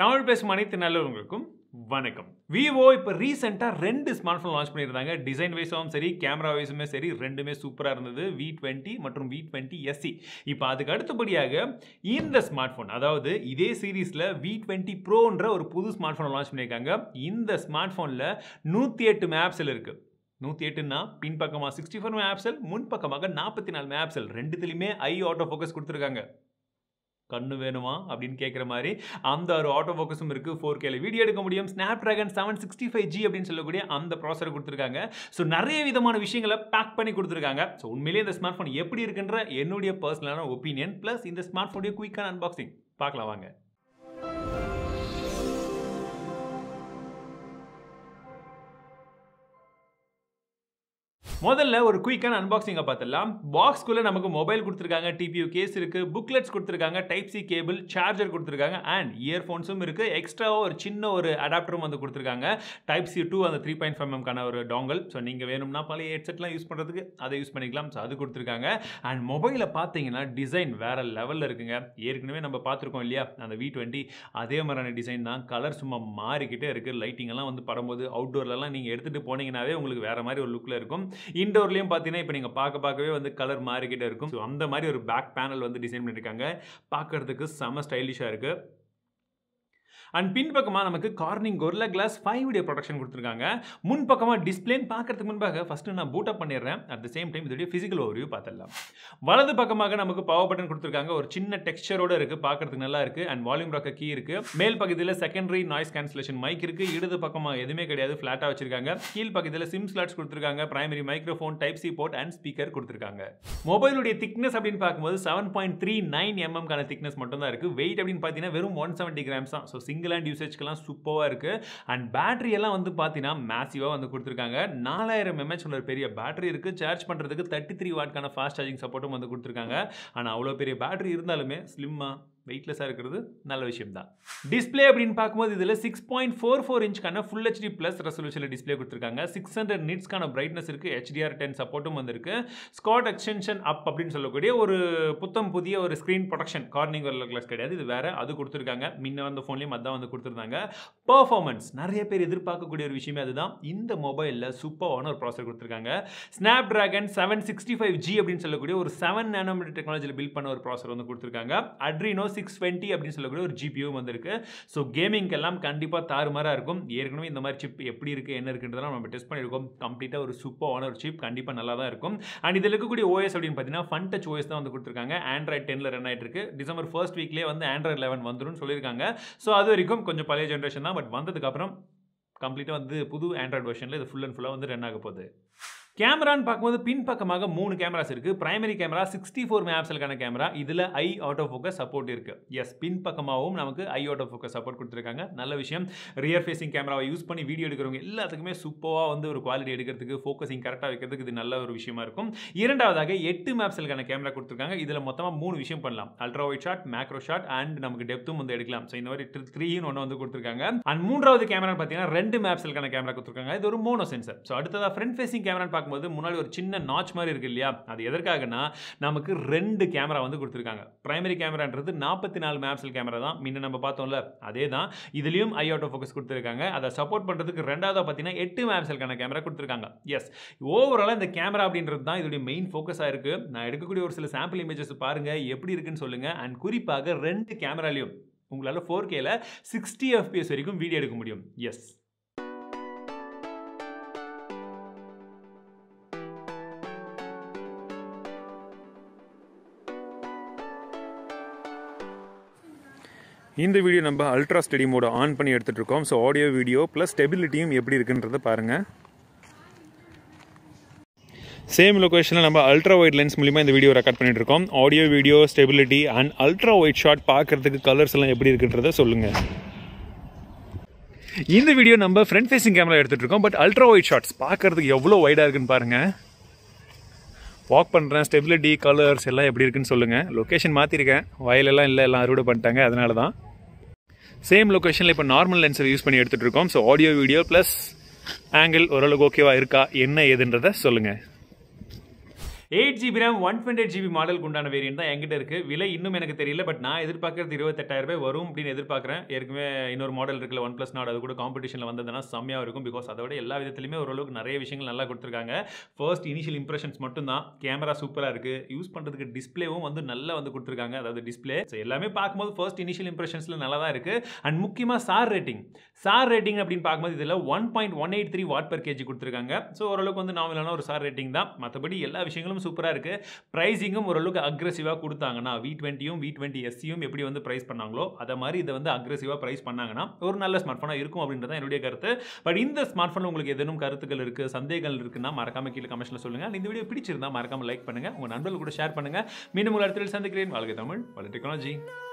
தமிழ் பேசும் அனைத்து நல்லவங்களுக்கும் வணக்கம் விவோ இப்போ ரீசெண்டாக ரெண்டு ஸ்மார்ட் ஃபோன் லான்ச் பண்ணியிருந்தாங்க டிசைன் வைஸாகவும் சரி கேமரா வைஸுமே சரி ரெண்டுமே சூப்பராக இருந்தது வி டுவெண்ட்டி மற்றும் வி டுவெண்ட்டி எஸ்சி இப்போ அதுக்கு அடுத்தபடியாக இந்த ஸ்மார்ட் ஃபோன் அதாவது இதே சீரீஸில் வி டுவெண்ட்டி ப்ரோன்ற ஒரு புது ஸ்மார்ட் ஃபோனை லான்ச் பண்ணியிருக்காங்க இந்த ஸ்மார்ட் ஃபோனில் நூற்றி எட்டு மேப்ஸில் இருக்குது நூற்றி எட்டுன்னா பின்பக்கமாக சிக்ஸ்டி ஃபோர் மேப்சல் முன்பக்கமாக நாற்பத்தி நாலு மேப்சல் ரெண்டுத்துலையுமே ஐ ஆட்டோ ஃபோக்கஸ் கொடுத்துருக்காங்க கண்ணு வேணுமா அப்படின்னு கேட்குற மாதிரி அந்த ஒரு ஆட்டோ ஃபோக்கஸும் இருக்குது ஃபோர் கேல வீடியோ எடுக்க முடியும் Snapdragon seven sixty five G அப்படின்னு சொல்லக்கூடிய அந்த ப்ராசர் கொடுத்துருக்காங்க ஸோ நிறைய விதமான விஷயங்களை பேக் பண்ணி கொடுத்துருக்காங்க ஸோ உண்மையிலேயே இந்த ஸ்மார்ட் ஃபோன் எப்படி இருக்குன்ற என்னுடைய பர்சனலான ஒப்பீனியன் ப்ளஸ் இந்த ஸ்மார்ட் ஃபோனுடைய குயிக்கான அன்பாக்சிங் பார்க்கலாம் வாங்க முதல்ல ஒரு குயிக்கான அன்பாக்சிங்கை பார்த்துடலாம் பாக்ஸ்குள்ளே நமக்கு மொபைல் கொடுத்துருக்காங்க டிபியூ கேஸ் இருக்குது புக்லெட்ஸ் கொடுத்துருக்காங்க டைப் சி கேபிள் சார்ஜர் கொடுத்துருக்காங்க அண்ட் இயர்ஃபோன்ஸும் இருக்குது எக்ஸ்ட்ராவாக ஒரு சின்ன ஒரு அடாப்டரும் வந்து கொடுத்துருக்காங்க டைப் சி டூ அந்த த்ரீ பாயிண்ட் ஃபைவ் எம்கான ஒரு டாங்கல் ஸோ நீங்கள் வேணும்னா பழைய ஹெட்செட்லாம் யூஸ் பண்ணுறதுக்கு அதை யூஸ் பண்ணிக்கலாம் ஸோ அது கொடுத்துருக்காங்க அண்ட் மொபைலில் பார்த்தீங்கன்னா டிசைன் வேறு லெவலில் இருக்குங்க ஏற்கனவே நம்ம பார்த்துருக்கோம் இல்லையா அந்த வி டுவெண்ட்டி அதே மாதிரியான டிசைன் தான் கலர் சும்மா மாறிக்கிட்டே இருக்குது லைட்டிங்கெல்லாம் வந்து படும்போது அவுட்டோர்லலாம் நீங்கள் எடுத்துகிட்டு போனீங்கன்னாவே உங்களுக்கு வேறு மாதிரி ஒரு லுக்கில் இருக்கும் இன்டோர்லேயும் பார்த்தீங்கன்னா இப்போ நீங்கள் பார்க்க பார்க்கவே வந்து கலர் மாறிக்கிட்டே இருக்கும் ஸோ அந்த மாதிரி ஒரு பேக் பேனல் வந்து டிசைன் பண்ணியிருக்காங்க பார்க்குறதுக்கு செம ஸ்டைலிஷாக இருக்குது அண்ட் பின்பக்கமாக நமக்கு Corning Gorilla glass five video protection கொடுத்துருக்காங்க முன்பக்கமாக டிஸ்பிளேன் பார்க்கறதுக்கு முன்பாக ஃபஸ்ட்டு நான் பூட் பண்ணிடுறேன் அட் த சேம் டைம் இதோடைய ஃபிசிக்கல் ஓவர்வியூ பார்த்துடலாம் வலது பக்கமாக நமக்கு பவர் பட்டன் கொடுத்துருக்காங்க ஒரு சின்ன டெக்ஸ்டரோட இருக்குது பார்க்கறதுக்கு நல்லா இருக்குது அண்ட் வால்யூம் ராக்க கீ இருக்குது மேல் பகுதியில் செகண்டரி நாய்ஸ் கேன்சலேஷன் மைக் இருக்குது இடது பக்கமாக எதுவுமே கிடையாது ஃப்ளாட்டாக வச்சிருக்காங்க கீழ் பக்கத்தில் சிம் ஸ்லாட்ஸ் கொடுத்துருக்காங்க primary microphone type C port and speaker கொடுத்துருக்காங்க மொபைலுடைய திக்னஸ் அப்படின்னு பார்க்கும்போது செவன் பாயிண்ட் த்ரீ நைன் எம்எம்கான திக்னஸ் மட்டும் தான் இருக்குது வெயிட் அப்படின்னு பார்த்தீங்கன்னா வெறும் ஒன் செவன்ட்டி கிராம்ஸ் தான் ஸோ சிங் சிங்கிள் ஹேண்ட் யூசேஜ்க்கெல்லாம் சூப்பராக இருக்குது அண்ட் பேட்டரி எல்லாம் வந்து பார்த்தீங்கன்னா மேசிவாக வந்து கொடுத்துருக்காங்க நாலாயிரம் எம்ஏஹெச் உள்ள பெரிய பேட்டரி இருக்குது சார்ஜ் பண்ணுறதுக்கு தேர்ட்டி த்ரீ வாட்கான ஃபாஸ்ட் சார்ஜிங் சப்போர்ட்டும் வந்து கொடுத்துருக்காங்க ஆனால் அவ்வளோ பெரிய பேட்டரி இருந்தாலுமே ஸ்லிம்மாக வெயிட்லெஸ்ஸாக இருக்கிறது நல்ல விஷயம் தான் டிஸ்பிளே அப்படின்னு பார்க்கும்போது இதில் சிக்ஸ் பாயிண்ட் ஃபோர் ஃபோர் இன்ச்க்கான ஃபுல் ஹெச்டி ப்ளஸ் ரெசல்யூஷனில் டிஸ்பிளே கொடுத்துருக்காங்க சிக்ஸ் ஹண்ட்ரட் நிட்ஸ்க்கான பிரைட்னஸ் இருக்குது ஹெச்டிஆர் டென் சப்போர்ட்டும் வந்திருக்கு ஸ்காட் எக்ஸ்டென்ஷன் அப் அப்படின்னு சொல்லக்கூடிய ஒரு புத்தம் புதிய ஒரு screen protection Corning Gorilla glass கிடையாது இது வேறு அது கொடுத்துருக்காங்க முன்ன வந்த ஃபோன்லேயும் அதான் வந்து கொடுத்துருந்தாங்க பர்ஃபார்மன்ஸ் நிறைய பேர் எதிர்பார்க்கக்கூடிய ஒரு விஷயமே அதுதான் இந்த மொபைலில் சூப்பரான ஒரு ப்ராசர் கொடுத்துருக்காங்க Snapdragon seven sixty five G அப்படின்னு சொல்லக்கூடிய ஒரு செவன் நேனோமீட்டர் டெக்னாலஜியில் பில்ட் பண்ண ஒரு ப்ராசர் வந்து கொடுத்துருக்காங்க அட்ரினோ சிக்ஸ் டுவெண்ட்டி அப்படின்னு சொல்லக்கூடிய ஒரு ஜிபியும் வந்திருக்கு ஸோ கேமிங்கெல்லாம் கண்டிப்பாக தாறுமாறாக இருக்கும் ஏற்கனவே இந்த மாதிரி சிப் எப்படி இருக்குது என்ன இருக்குன்றதெல்லாம் நம்ம டெஸ்ட் பண்ணியிருக்கோம் கம்ப்ளீட்டாக ஒரு சூப்பரான ஒரு சிப் கண்டிப்பாக நல்லா தான் இருக்கும் அண்ட் இதில் இருக்கக்கூடிய ஓஎஸ் அப்படின்னு பார்த்தீங்கன்னா ஃபன் டச் ஓஎஸ் தான் வந்து கொடுத்துருக்காங்க ஆண்ட்ராய்ட் டெனில் ரன் ஆகிட்டு இருக்கு டிசம்பர் ஃபர்ஸ்ட் வீக்லேயே வந்து ஆண்ட்ராய்ட் லெவன் வந்துடும் சொல்லியிருக்காங்க ஸோ அது வரைக்கும் கொஞ்சம் பழைய ஜென்ரேஷன் தான் பட் வந்ததுக்கப்புறம் கம்ப்ளீட்டாக வந்து புது ஆண்ட்ராய்ட் வெர்ஷனில் இது ஃபுல் அண்ட் ஃபுல்லாக வந்து ரன் ஆக போகுது கேமரான்னு பார்க்கும்போது பின்பக்கமாக மூணு கேமராஸ் இருக்குது ப்ரைமரி கேமரா சிக்ஸ்டி ஃபோர் மேப்ஸலுக்கான கேமரா இதில் ஐ ஆட்டோ ஃபோக்கஸ் சப்போர்ட் இருக்குது எஸ் பின்பக்கமாகவும் நமக்கு ஐ ஆட்டோ ஃபோக்கஸ் சப்போர்ட் கொடுத்துருக்காங்க நல்ல விஷயம் ரியர் ஃபேஸிங் கேமராவை யூஸ் பண்ணி வீடியோ எடுக்கிறவங்க எல்லாத்துக்குமே சூப்பராக வந்து ஒரு குவாலிட்டி எடுக்கிறதுக்கு ஃபோக்கஸிங் கரெக்டாக வைக்கிறதுக்கு இது நல்ல ஒரு விஷயமா இருக்கும் இரண்டாவதாக எட்டு மேப்ஸலுக்கான கேமரா கொடுத்துருக்காங்க இதில் மொத்தமாக மூணு விஷயம் பண்ணலாம் ultra wide shot macro shot and நமக்கு டெப்த்தும் வந்து எடுக்கலாம் ஸோ இந்த மாதிரி த்ரீன்னு ஒன்று வந்து கொடுத்துருக்காங்க அண்ட் மூன்றாவது கேமரான்னு பார்த்தீங்கன்னா ரெண்டு மேப்ஸலுக்கான கேமரா கொடுத்துருக்காங்க இது ஒரு மோனோ சென்சர் ஸோ அடுத்ததாக ஃப்ரண்ட் ஃபேஸிங் கேமரான்னு பார்க்க பார்க்கும்போது முன்னாடி ஒரு சின்ன நாச் மாதிரி இருக்குது இல்லையா அது எதற்காகனா நமக்கு ரெண்டு கேமரா வந்து கொடுத்துருக்காங்க ப்ரைமரி கேமரான்றது நாற்பத்தி நாலு மேப்சல் கேமரா தான் முன்ன நம்ம பார்த்தோம்ல அதே தான் இதுலேயும் ஐ ஆட்டோ ஃபோக்கஸ் கொடுத்துருக்காங்க அதை சப்போர்ட் பண்ணுறதுக்கு ரெண்டாவதாக பார்த்தீங்கன்னா எட்டு மேப்சல்கான கேமரா கொடுத்துருக்காங்க எஸ் ஓவராலாக இந்த கேமரா அப்படின்றது தான் இதோடைய மெயின் ஃபோக்கஸாக இருக்குது நான் எடுக்கக்கூடிய ஒரு சில சாம்பிள் இமேஜஸ் பாருங்கள் எப்படி இருக்குன்னு சொல்லுங்கள் அண்ட் குறிப்பாக ரெண்டு கேமராலையும் உங்களால் ஃபோர் கேல சிக்ஸ்டி எஃபிஎஸ் வரைக்கும் வீடியோ எடுக்க முடியும் எஸ் இந்த வீடியோ நம்ம அல்ட்ரா ஸ்டடி மோட ஆன் பண்ணி எடுத்துகிட்டு இருக்கோம் ஸோ ஆடியோ வீடியோ ப்ளஸ் ஸ்டெபிலிட்டியும் எப்படி இருக்குன்றத பாருங்கள் சேம் லொக்கேஷனில் நம்ம அல்ட்ரா ஒயிட் லென்ஸ் மூலிமா இந்த வீடியோ ரெக்கார்ட் பண்ணிட்டு இருக்கோம் audio video stability and ultra wide shot பார்க்குறதுக்கு கலர்ஸ் எல்லாம் எப்படி இருக்குன்றத சொல்லுங்கள் இந்த வீடியோ நம்ம ஃப்ரண்ட் ஃபேஸிங் கேமரா எடுத்துகிட்டு இருக்கோம் பட் அல்ட்ரா ஒயிட் ஷாட்ஸ் பார்க்குறதுக்கு எவ்வளோ வைடாக இருக்குன்னு பாருங்கள் வாக் பண்ணுறேன் ஸ்டெபிலிட்டி கலர்ஸ் எல்லாம் எப்படி இருக்குன்னு சொல்லுங்கள் லொக்கேஷன் மாற்றிருக்கேன் வயலெல்லாம் இல்லை எல்லாம் அறுவடை பண்ணிட்டாங்க அதனால தான் சேம் லொக்கேஷனில் இப்போ நார்மல் லென்ஸை யூஸ் பண்ணி எடுத்துகிட்டு இருக்கோம் so audio video plus angle ஓரளவுக்கு ஓகேவா இருக்கா என்ன ஏதுன்றதை சொல்லுங்கள் eight GB RAM one twenty eight GB மாடலுக்கு உண்டான வேரியன்ட் தான் என்கிட்ட இருக்குது விலை இன்னும் எனக்கு தெரியல பட் நான் எதிர்பார்க்கறது இருபத்தெட்டாயிரம் ரூபாய் வரும் அப்படின்னு எதிர்பார்க்குறேன் ஏற்கனவே இன்னொரு மாடல் இருக்குல்ல ஒன் ப்ளஸ் நாட் அது கூட காம்படிஷனில் வந்ததுன்னா செம்மையாக இருக்கும் பிகாஸ் அதை விட எல்லா விதத்துலையுமே ஓரளவுக்கு நிறைய விஷயங்கள் நல்லா கொடுத்துருக்காங்க ஃபர்ஸ்ட் இனிஷியல் இம்ப்ரெஷன்ஸ் மட்டும் தான் கேமரா சூப்பராக இருக்குது யூஸ் பண்ணுறதுக்கு டிஸ்பிளேவும் வந்து நல்லா வந்து கொடுத்துருக்காங்க அதாவது டிஸ்பிளே ஸோ எல்லாமே பார்க்கும்போது ஃபர்ஸ்ட் இனிஷியல் இம்ப்ரெஷன்ஸில் நல்லா தான் இருக்குது அண்ட் முக்கியமாக சார் ரேட்டிங் சார் ரேட்டிங் அப்படின்னு பார்க்கும்போது இதில் one point one eight three watt per KG கொடுத்துருக்காங்க ஸோ ஓரளவுக்கு வந்து நாமலான ஒரு சார் ரேட்டிங் தான் மற்றபடி எல்லா விஷயங்களும் சூப்பராக இருக்குது ப்ரைஸிங்கும் ஓரளவுக்கு அக்ரஸிவாக கொடுத்தாங்கன்னா வி டுவெண்ட்டியும் வி டுவெண்ட்டி எஸ்சியும் எப்படி வந்து ப்ரைஸ் பண்ணாங்களோ அதை மாதிரி இதை வந்து அக்ரஸிவாக ப்ரைஸ் பண்ணாங்கன்னா ஒரு நல்ல ஸ்மார்ட் ஃபோனாக இருக்கும் அப்படின்றத என்னுடைய கருத்து பட் இந்த ஸ்மார்ட் ஃபோன் உங்களுக்கு ஏதேனும் கருத்துக்கள் இருக்குது சந்தேகங்கள் இருக்குன்னா மறக்காம கீழே கமெண்ட்ஸில் சொல்லுங்கள் இந்த வீடியோ பிடிச்சிருந்தா மறக்காம லைக் பண்ணுங்கள் உங்கள் நண்பர்கள் கூட ஷேர் பண்ணுங்கள் மீண்டும் உங்கள் இடத்துல சந்திக்கிறேன் வாழ்க்கை தமிழ் வாழ்க்கை டெக்னாலஜி